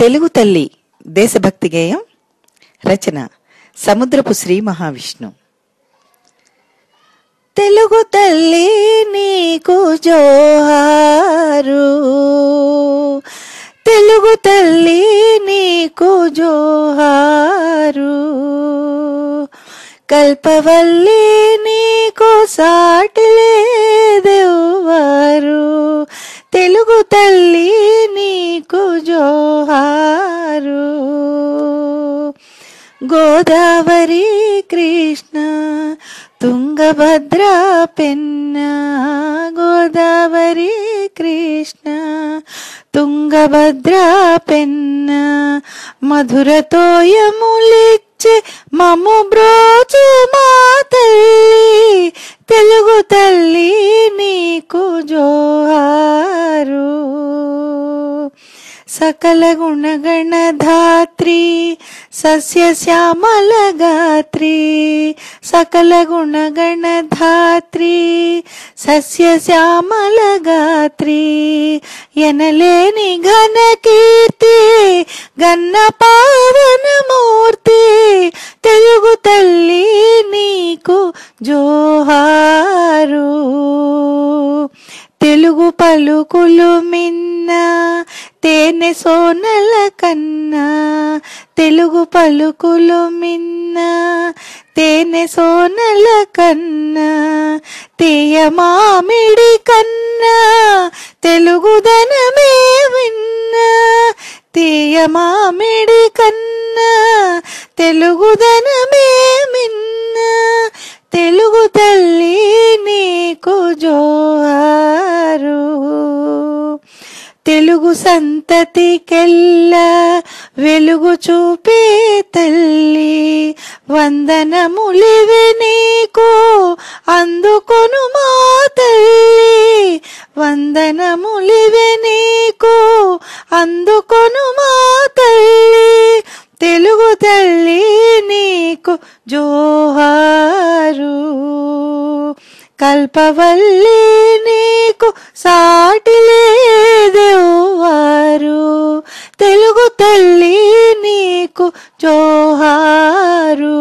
తెలుగు తల్లి దేశభక్తి గేయం రచన సముద్రపు శ్రీ మహావిష్ణు తెలుగు తల్లి నీకు జోహారు తెలుగు తల్లి నీకు జోహారు కల్పవల్లి నీకు సాటిలే జోహారు గోదావరి కృష్ణ తుంగభద్ర పెన్న గోదావరి కృష్ణ తుంగభద్ర పెన్న మధురతో యములిచ్చే మము బ్రోచు మా తల్లి తెలుగు తల్లి నీకు జోహారు సకల గుణగణధాత్రి సస్య శ్యామల గాత్రి సకల గుణగణధాత్రి సస్య శ్యామల గాత్రి ఎనలేని ఘనకీర్తి గన్న పావన మూర్తి తెలుగు తల్లి నీకు జోహారు తెలుగు పలుకులు మిన్న తేనె సోనల కన్నా తెలుగు పలుకులు మిన్న తేనె సోనల కన్నా తేయ మామిడి కన్నా తెలుగుదనమే విన్నా తేయ మామిడి తెలుగు సంతతికెల్లా వెలుగు చూపే తల్లి వందనములివి నీకు అందుకొను మా తల్లి వందనములివి నీకు అందుకొను మా తల్లి తెలుగు తల్లి నీకు జోహారు కల్పవల్లి నీకు సాటి లేదెవ్వారు తెలుగు తల్లి నీకు చోహారు